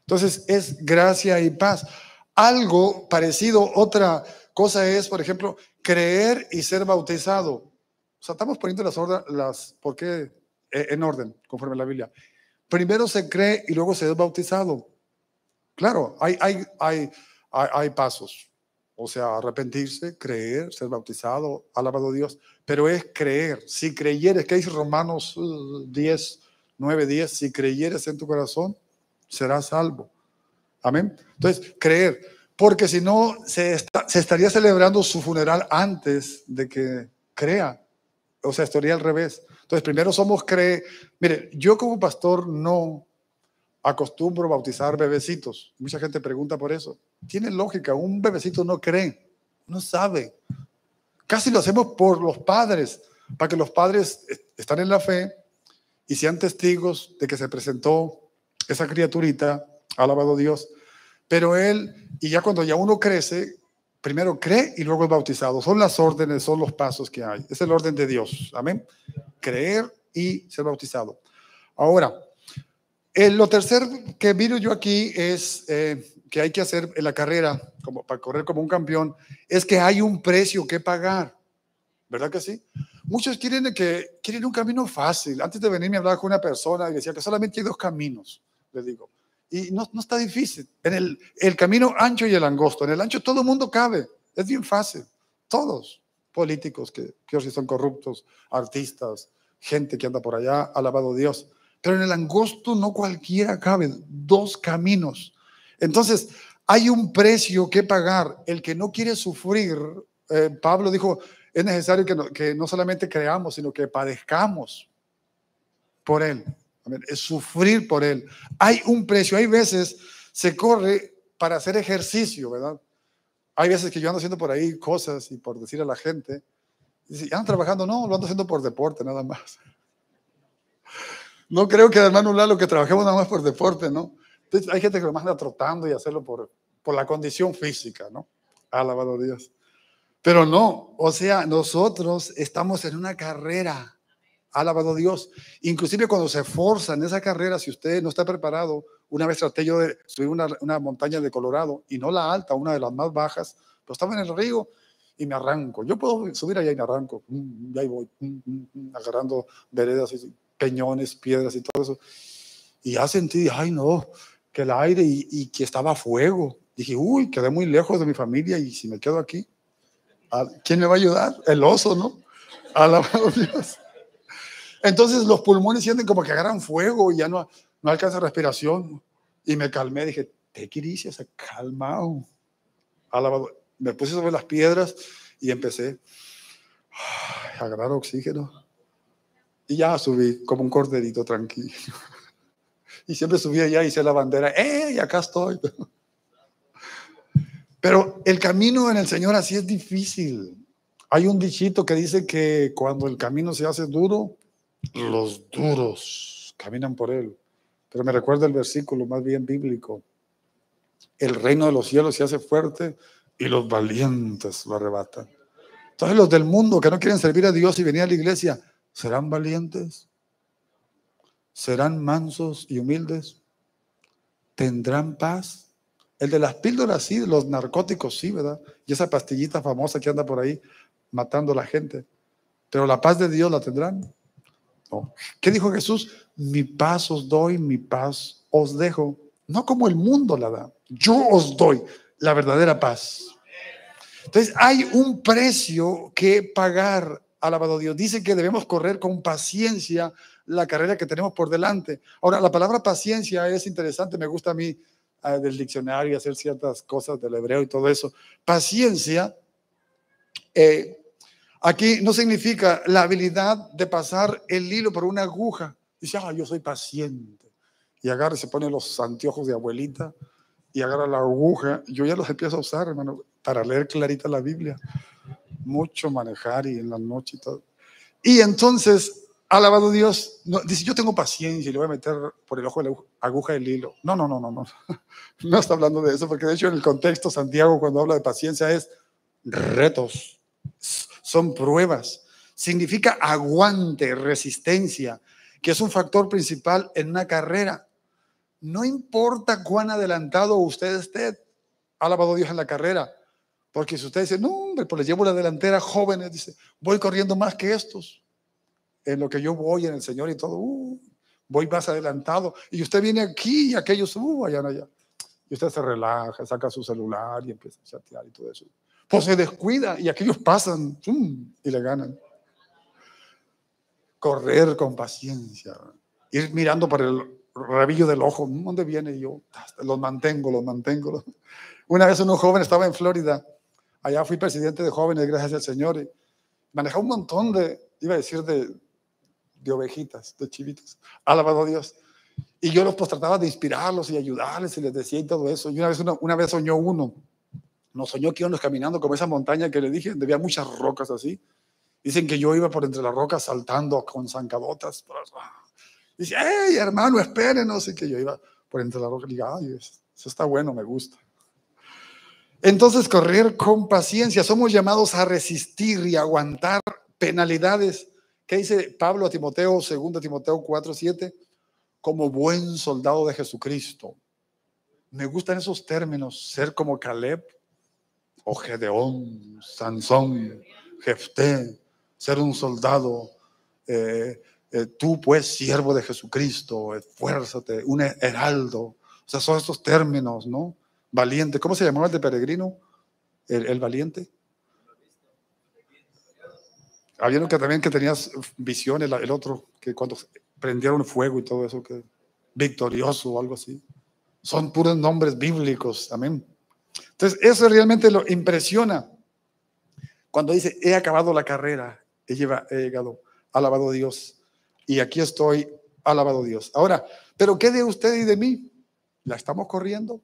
Entonces es gracia y paz. Algo parecido, otra cosa es, por ejemplo, creer y ser bautizado. O sea, estamos poniendo las, orden, las ¿por qué? E, en orden, conforme a la Biblia. Primero se cree y luego se es bautizado. Claro, hay, hay, hay, hay, pasos. O sea, arrepentirse, creer, ser bautizado, alabado Dios. Pero es creer. Si creyeres, que dice Romanos 10, 9, 10, si creyeres en tu corazón, serás salvo. Amén. Entonces, creer. Porque si no, se, se estaría celebrando su funeral antes de que crea. O sea, estaría al revés. Entonces, primero somos creer. Mire, yo como pastor no acostumbro bautizar bebecitos. Mucha gente pregunta por eso. Tiene lógica, un bebecito no cree, no sabe. Casi lo hacemos por los padres, para que los padres están en la fe y sean testigos de que se presentó esa criaturita, alabado Dios. Pero él, y ya cuando ya uno crece, primero cree y luego es bautizado. Son las órdenes, son los pasos que hay. Es el orden de Dios. Amén. Creer y ser bautizado. Ahora, eh, lo tercer que miro yo aquí es eh, que hay que hacer en la carrera, como para correr como un campeón, es que hay un precio que pagar. ¿Verdad que sí? Muchos quieren, que, quieren un camino fácil. Antes de venir me hablaba con una persona y decía que solamente hay dos caminos, le digo. Y no, está difícil. En el, camino ancho y el angosto. En el ancho todo el mundo cabe. Es bien fácil. Todos. Políticos que, que son corruptos, artistas, gente que anda por allá, alabado Dios. Pero en el angosto no cualquiera cabe, dos caminos. Entonces, hay un precio que pagar. El que no quiere sufrir, eh, Pablo dijo, es necesario que no, que no, solamente creamos, sino que padezcamos por Él. Es sufrir por Él. Hay un precio. Hay veces se corre para hacer ejercicio, ¿verdad? Hay veces que yo ando haciendo por ahí cosas y por decir a la gente, dice, ando ah, trabajando? No, lo ando haciendo por deporte, nada más. No creo que hermano lo que trabajemos nada más por deporte, ¿no? hay gente que lo manda trotando y hacerlo por, por la condición física, ¿no? Alabado Dios. Pero no, o sea, nosotros estamos en una carrera. Alabado Dios. Inclusive cuando se forza en esa carrera, si usted no está preparado, una vez traté yo de subir una, montaña de Colorado, y no la alta, una de las más bajas, pero estaba en el río y me arranco. Yo puedo subir allá y me arranco, mm, mm, y ahí voy, mm, agarrando veredas. Y, peñones, piedras y todo eso. Y ya sentí, ay no, que el aire y, que estaba a fuego. Dije, uy, quedé muy lejos de mi familia y si me quedo aquí, ¿quién me va a ayudar? El oso, ¿no? Alabado (laughs) Dios. Entonces los pulmones sienten como que agarran fuego y ya no, no alcanza respiración. Y me calmé, dije, te querís, se calmado. Alabado. Me puse sobre las piedras y empecé (sighs) a agarrar oxígeno. Y ya subí como un corderito tranquilo. (laughs) Y siempre subía allá y hice la bandera, ¡eh! Acá estoy. (laughs) Pero el camino en el Señor así es difícil. Hay un dichito que dice que cuando el camino se hace duro, los duros caminan por él. Pero me recuerda el versículo más bien bíblico. El reino de los cielos se hace fuerte y los valientes lo arrebatan. Entonces los del mundo que no quieren servir a Dios y venir a la iglesia, ¿Serán valientes? ¿Serán mansos y humildes? ¿Tendrán paz? El de las píldoras, sí, los narcóticos, sí, ¿verdad? Y esa pastillita famosa que anda por ahí matando a la gente. Pero la paz de Dios la tendrán. ¿Qué dijo Jesús? Mi paz os doy, mi paz os dejo. No como el mundo la da. Yo os doy la verdadera paz. Entonces hay un precio que pagar Alabado Dios. Dice que debemos correr con paciencia la carrera que tenemos por delante. Ahora, la palabra paciencia es interesante, me gusta a mí ah, del diccionario hacer ciertas cosas del hebreo y todo eso. Paciencia eh, aquí no significa la habilidad de pasar el hilo por una aguja. Dice, ah, yo soy paciente. Y agarra, se pone los anteojos de abuelita y agarra la aguja. Yo ya los empiezo a usar, hermano, para leer clarita la Biblia mucho manejar y en la noche y todo. Y entonces, alabado Dios, dice, yo tengo paciencia y le voy a meter por el ojo de la aguja del hilo. No, no, no, no, no. (laughs) No está hablando de eso, porque de hecho en el contexto Santiago cuando habla de paciencia es retos, son pruebas. Significa aguante, resistencia, que es un factor principal en una carrera. No importa cuán adelantado usted esté, alabado Dios en la carrera, porque si usted dice, no, hombre, pues les llevo la delantera jóvenes, dice, voy corriendo más que estos. En lo que yo voy, en el Señor y todo, uh, voy más adelantado. Y usted viene aquí y aquellos, uh, allá, allá. Y usted se relaja, saca su celular y empieza a chatear y todo eso. Pues se descuida y aquellos pasan y le ganan. Correr con paciencia, ir mirando por el rabillo del ojo, ¿dónde viene? yo los mantengo, los mantengo. (laughs) Una vez un joven estaba en Florida Allá fui presidente de jóvenes, gracias al Señor, y manejaba un montón de, iba a decir, de, ovejitas, de chivitos. Alabado Dios. Y yo los trataba de inspirarlos y ayudarles y les decía y todo eso. Y una vez, una, vez soñó uno, nos soñó que íbamos caminando como esa montaña que le dije, donde había muchas rocas así. Dicen que yo iba por entre las rocas saltando con zancadotas. Dice, hey, hermano, espérenos. Y que yo iba por entre las rocas. Y eso está bueno, me gusta. Entonces, correr con paciencia. Somos llamados a resistir y aguantar penalidades. ¿Qué dice Pablo a Timoteo, 2 Timoteo 4, 7? Como buen soldado de Jesucristo. Me gustan esos términos, ser como Caleb o Gedeón, Sansón, Jefté, ser un soldado. Eh, eh, tú pues, siervo de Jesucristo, esfuérzate, un heraldo. O sea, son estos términos, ¿no? valiente. ¿Cómo se llamaba el de peregrino? El, valiente. Había uno que también que tenía visiones, el, otro, que cuando prendieron fuego y todo eso, que victorioso o algo así. Son puros nombres bíblicos, amén. Entonces, eso realmente lo impresiona. Cuando dice, he acabado la carrera, he, he llegado, alabado Dios, y aquí estoy, alabado Dios. Ahora, ¿pero qué de usted y de mí? ¿La estamos corriendo?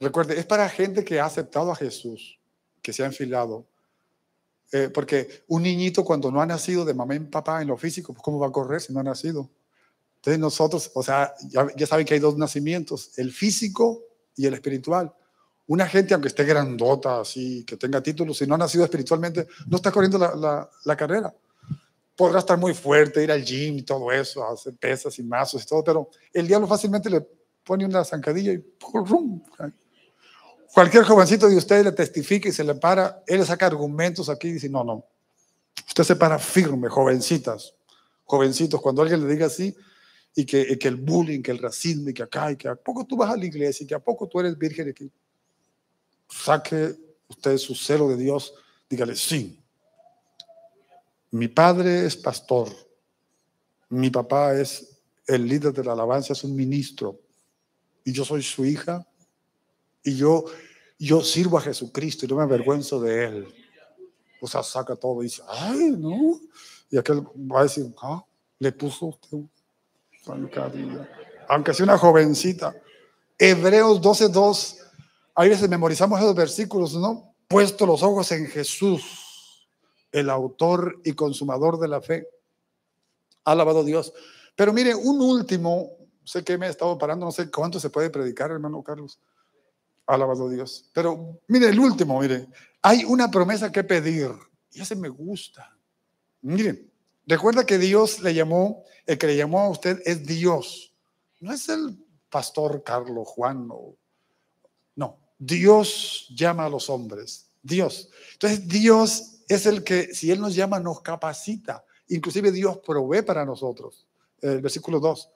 Recuerde, es para gente que ha aceptado a Jesús, que se ha enfilado. Eh, porque un niñito cuando no ha nacido de mamá y papá en lo físico, pues ¿cómo va a correr si no ha nacido? Entonces nosotros, o sea, ya, saben que hay dos nacimientos, el físico y el espiritual. Una gente, aunque esté grandota, así, que tenga títulos, si no ha nacido espiritualmente, no está corriendo la, carrera. Podrá estar muy fuerte, ir al gym y todo eso, hacer pesas y mazos y todo, pero el diablo fácilmente le pone una zancadilla y ¡pum! Cualquier jovencito de ustedes le testifica y se le para, él le saca argumentos aquí y dice, no, no, usted se para firme, jovencitas, jovencitos, cuando alguien le diga así, y que, el bullying, que el racismo, que acá, y que a poco tú vas a la iglesia, y que a poco tú eres virgen, aquí. saque usted su celo de Dios, dígale, sí, mi padre es pastor, mi papá es el líder de la alabanza, es un ministro, y yo soy su hija, y yo, yo sirvo a Jesucristo y no me avergüenzo de Él. O sea, saca todo y dice, ay, no. Y aquel va a decir, ah, le puso usted Aunque sea una jovencita. Hebreos 12.2. Ahí veces memorizamos esos versículos, ¿no? Puesto los ojos en Jesús, el autor y consumador de la fe. Alabado Dios. Pero mire, un último, sé que me he estado parando, no sé cuánto se puede predicar, hermano Carlos. Alabado Dios. Pero mire, el último, mire, hay una promesa que pedir. Y ese me gusta. Mire, recuerda que Dios le llamó, el que le llamó a usted es Dios. No es el pastor Carlos, Juan, no. no. Dios llama a los hombres. Dios. Entonces, Dios es el que, si Él nos llama, nos capacita. Inclusive Dios provee para nosotros. El versículo 2.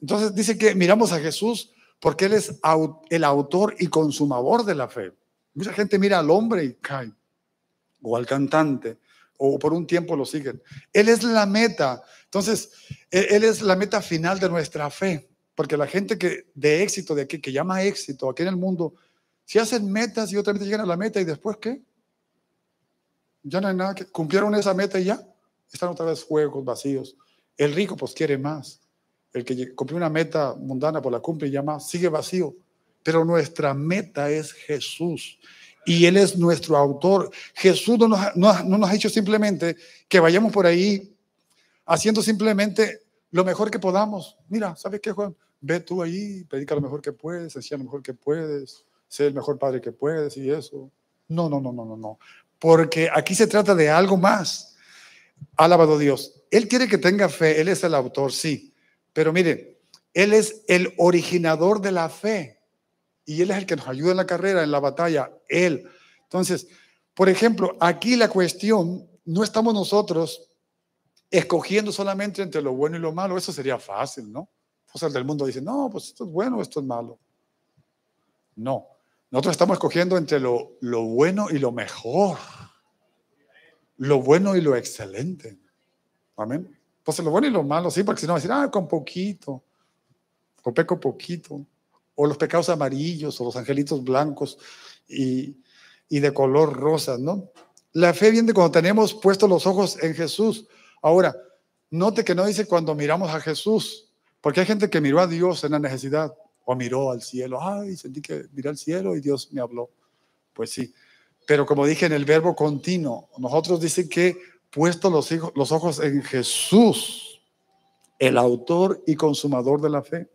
Entonces dice que miramos a Jesús porque Él es el autor y consumador de la fe. Mucha gente mira al hombre y cae, o al cantante, o por un tiempo lo siguen. Él es la meta. Entonces, e-, Él es la meta final de nuestra fe, porque la gente que de éxito, de aquí, que llama éxito aquí en el mundo, si hacen metas y otra vez llegan a la meta y después qué? Ya no hay nada que cumplieron esa meta y ya están otra vez juegos vacíos. El rico pues quiere más. El que cumple una meta mundana, por la cumple y llama, sigue vacío. Pero nuestra meta es Jesús. Y Él es nuestro autor. Jesús no nos, ha hecho simplemente que vayamos por ahí haciendo simplemente lo mejor que podamos. Mira, ¿sabes qué, Juan? Ve tú ahí, predica lo mejor que puedes, enseña lo mejor que puedes, sé el mejor padre que puedes y eso. No, no, no, no, no, no. Porque aquí se trata de algo más. Alabado Dios. Él quiere que tenga fe, Él es el autor, sí. Pero mire, Él es el originador de la fe y Él es el que nos ayuda en la carrera, en la batalla, Él. Entonces, por ejemplo, aquí la cuestión, no estamos nosotros escogiendo solamente entre lo bueno y lo malo, eso sería fácil, ¿no? O el del mundo dice, no, pues esto es bueno, esto es malo. No, nosotros estamos escogiendo entre lo, lo bueno y lo mejor, lo bueno y lo excelente. Amén. Entonces, lo bueno y lo malo, sí, porque si no, decir, ah, con poquito, o peco poquito, o los pecados amarillos, o los angelitos blancos y, de color rosa, ¿no? La fe viene cuando tenemos puestos los ojos en Jesús. Ahora, note que no dice cuando miramos a Jesús, porque hay gente que miró a Dios en la necesidad, o miró al cielo, ay, sentí que miré al cielo y Dios me habló. Pues sí, pero como dije en el verbo continuo, nosotros dicen que puesto los, ojos en Jesús, el autor y consumador de la fe.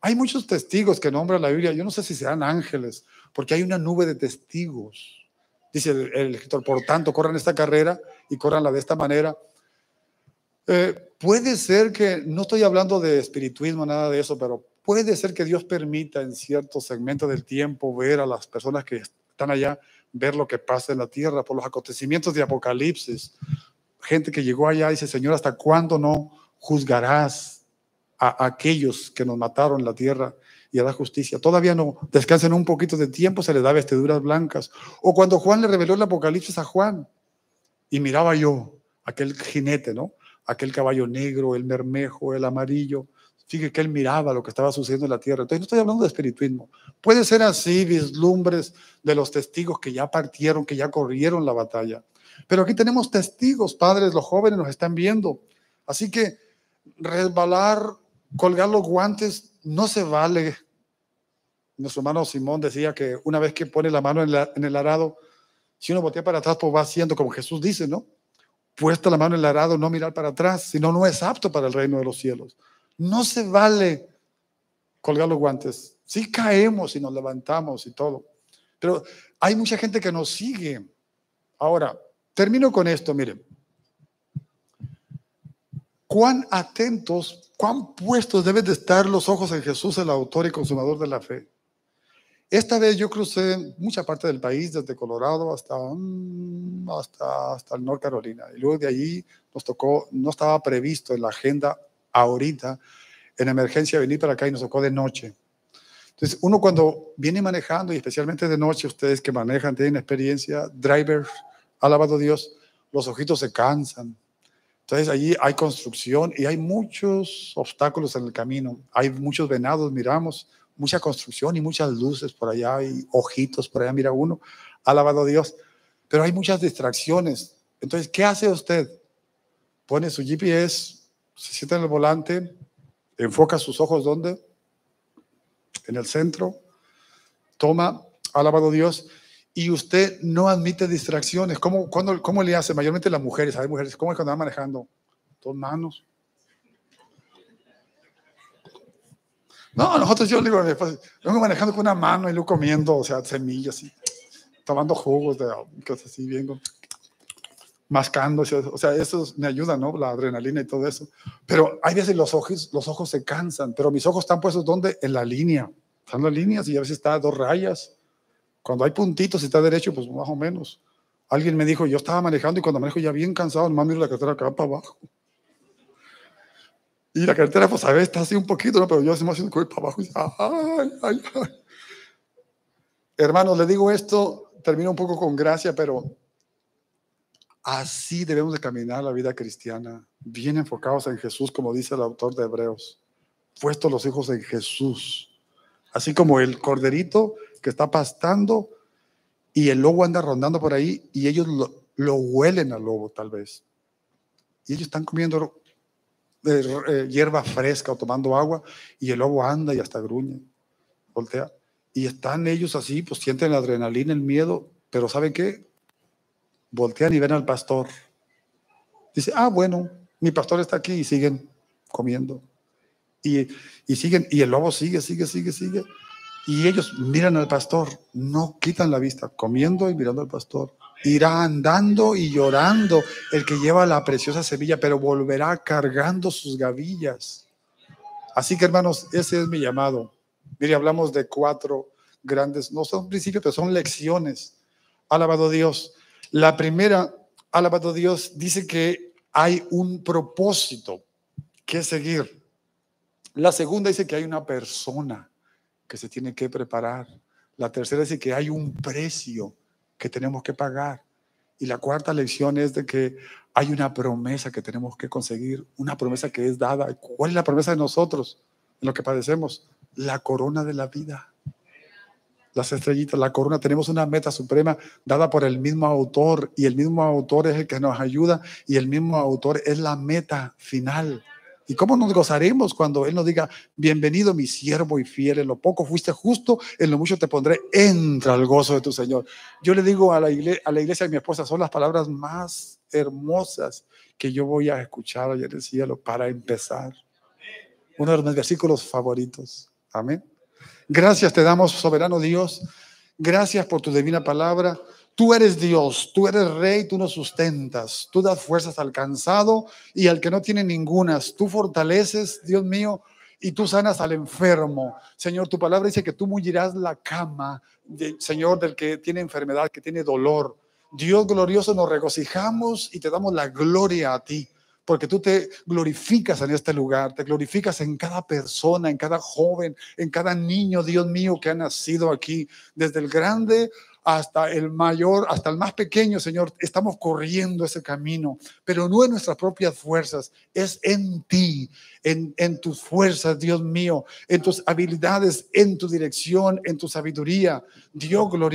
Hay muchos testigos que nombra la Biblia, yo no sé si serán ángeles, porque hay una nube de testigos. Dice el, escritor, por tanto, corran esta carrera y corranla de esta manera. Eh, puede ser que, no estoy hablando de espirituismo, nada de eso, pero puede ser que Dios permita en cierto segmento del tiempo ver a las personas que están allá ver lo que pasa en la tierra, por los acontecimientos de Apocalipsis. Gente que llegó allá dice, Señor, ¿hasta cuándo no juzgarás a aquellos que nos mataron en la tierra y a la justicia? Todavía no, descansen un poquito de tiempo, se le da vestiduras blancas. O cuando Juan le reveló el Apocalipsis a Juan y miraba yo aquel jinete, ¿no? Aquel caballo negro, el mermejo, el amarillo, que él miraba lo que estaba sucediendo en la tierra. Entonces, no estoy hablando de espiritismo Puede ser así, vislumbres de los testigos que ya partieron, que ya corrieron la batalla. Pero aquí tenemos testigos, padres, los jóvenes nos están viendo. Así que resbalar, colgar los guantes, no se vale. Nuestro hermano Simón decía que una vez que pone la mano en, el arado, si uno voltea para atrás, pues va haciendo como Jesús dice, ¿no? Puesta la mano en el arado, no mirar para atrás, sino no es apto para el reino de los cielos. No se vale colgar los guantes. Si caemos y nos levantamos y todo. Pero hay mucha gente que nos sigue. Ahora, termino con esto, miren. Cuán atentos, cuán puestos deben de estar los ojos en Jesús, el autor y consumador de la fe. Esta vez yo crucé mucha parte del país, desde Colorado hasta, mm, hasta, hasta el Norte Carolina. Y luego de allí nos tocó, no estaba previsto en la agenda ahorita en emergencia venir para acá y nos tocó de noche. Entonces, uno cuando viene manejando, y especialmente de noche, ustedes que manejan, tienen experiencia, driver, alabado Dios, los ojitos se cansan. Entonces, allí hay construcción y hay muchos obstáculos en el camino. Hay muchos venados, miramos, mucha construcción y muchas luces por allá hay ojitos por allá, mira uno, alabado Dios. Pero hay muchas distracciones. Entonces, ¿qué hace usted? Pone su GPS, se sienta en el volante, enfoca sus ojos ¿dónde? En el centro, toma, alabado Dios, y usted no admite distracciones. ¿Cómo, cuando, cómo le hace? Mayormente las mujeres, hay mujeres, ¿cómo es cuando va manejando? Dos manos. No, nosotros yo digo, vengo manejando con una mano y luego comiendo, o sea, semillas y tomando jugos de oh, cosas así, bien mascando, o sea, eso me ayuda, ¿no? La adrenalina y todo eso. Pero hay veces los ojos, los ojos se cansan, pero mis ojos están puestos donde En la línea. Están las líneas y a veces está a dos rayas. Cuando hay puntitos, y está derecho, pues más o menos. Alguien me dijo, yo estaba manejando y cuando manejo ya bien cansado, nomás miro la cartera acá para abajo. Y la cartera, pues a veces está así un poquito, ¿no? Pero yo se me haciendo para abajo Hermanos, le digo esto, termino un poco con gracia, pero Así debemos de caminar la vida cristiana, bien enfocados en Jesús, como dice el autor de Hebreos, puestos los hijos en Jesús, así como el corderito que está pastando y el lobo anda rondando por ahí y ellos lo, huelen al lobo tal vez. Y ellos están comiendo eh, hierba fresca o tomando agua y el lobo anda y hasta gruñe, voltea. Y están ellos así, pues sienten la adrenalina, el miedo, pero ¿saben qué? voltean y ven al pastor. Dice, ah, bueno, mi pastor está aquí y siguen comiendo. Y, y siguen, y el lobo sigue, sigue, sigue, sigue. Y ellos miran al pastor, no quitan la vista, comiendo y mirando al pastor. Irá andando y llorando el que lleva la preciosa semilla, pero volverá cargando sus gavillas. Así que hermanos, ese es mi llamado. Mire, hablamos de cuatro grandes, no son principios, pero son lecciones. Alabado Dios. La primera, alabado Dios, dice que hay un propósito que seguir. La segunda dice que hay una persona que se tiene que preparar. La tercera dice que hay un precio que tenemos que pagar. Y la cuarta lección es de que hay una promesa que tenemos que conseguir, una promesa que es dada. ¿Cuál es la promesa de nosotros en lo que padecemos? La corona de la vida las estrellitas, la corona, tenemos una meta suprema dada por el mismo autor y el mismo autor es el que nos ayuda y el mismo autor es la meta final. ¿Y cómo nos gozaremos cuando Él nos diga, bienvenido mi siervo y fiel, en lo poco fuiste justo, en lo mucho te pondré, entra al gozo de tu Señor? Yo le digo a la, iglesia, a la iglesia mi esposa, son las palabras más hermosas que yo voy a escuchar hoy en el cielo para empezar. Uno de mis versículos favoritos. Amén. Gracias te damos, soberano Dios. Gracias por tu divina palabra. Tú eres Dios, tú eres Rey, tú nos sustentas, tú das fuerzas al cansado y al que no tiene ningunas. Tú fortaleces, Dios mío, y tú sanas al enfermo. Señor, tu palabra dice que tú mullirás la cama, Señor, del que tiene enfermedad, que tiene dolor. Dios glorioso, nos regocijamos y te damos la gloria a ti porque tú te glorificas en este lugar, te glorificas en cada persona, en cada joven, en cada niño, Dios mío, que ha nacido aquí, desde el grande hasta el mayor, hasta el más pequeño, Señor. Estamos corriendo ese camino, pero no en nuestras propias fuerzas, es en ti, en, tus fuerzas, Dios mío, en tus habilidades, en tu dirección, en tu sabiduría. Dios